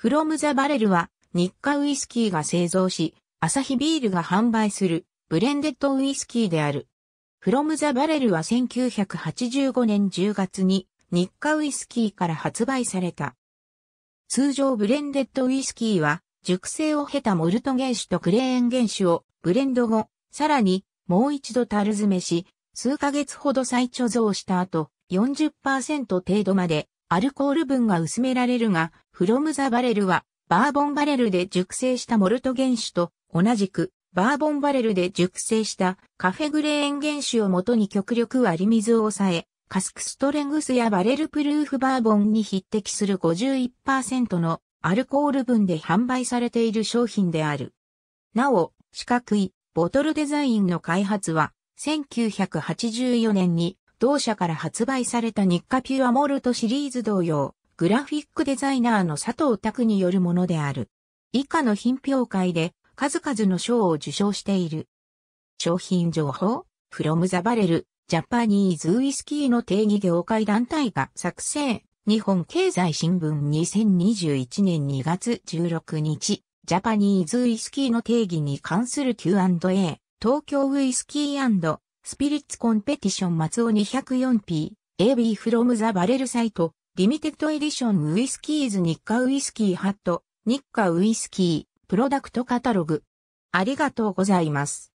フロムザバレルは日課ウイスキーが製造し、アサヒビールが販売するブレンデッドウイスキーである。フロムザバレルは1985年10月に日課ウイスキーから発売された。通常ブレンデッドウイスキーは熟成を経たモルト原酒とクレーン原酒をブレンド後、さらにもう一度樽詰めし、数ヶ月ほど再貯蔵した後、40%程度までアルコール分が薄められるが、フロムザバレルは、バーボンバレルで熟成したモルト原酒と、同じく、バーボンバレルで熟成したカフェグレーン原酒をもとに極力割り水を抑え、カスクストレングスやバレルプルーフバーボンに匹敵する51%のアルコール分で販売されている商品である。なお、四角いボトルデザインの開発は、1984年に同社から発売された日課ピュアモルトシリーズ同様、グラフィックデザイナーの佐藤拓によるものである。以下の品評会で数々の賞を受賞している。商品情報、フロムザバレル、ジャパニーズウイスキーの定義業界団体が作成。日本経済新聞2021年2月16日、ジャパニーズウイスキーの定義に関する Q&A、東京ウイスキースピリッツコンペティション松尾 204P、AB フロムザバレルサイト、リミテッドエディションウイスキーズ日課ウイスキーハット、日課ウイスキー、プロダクトカタログ。ありがとうございます。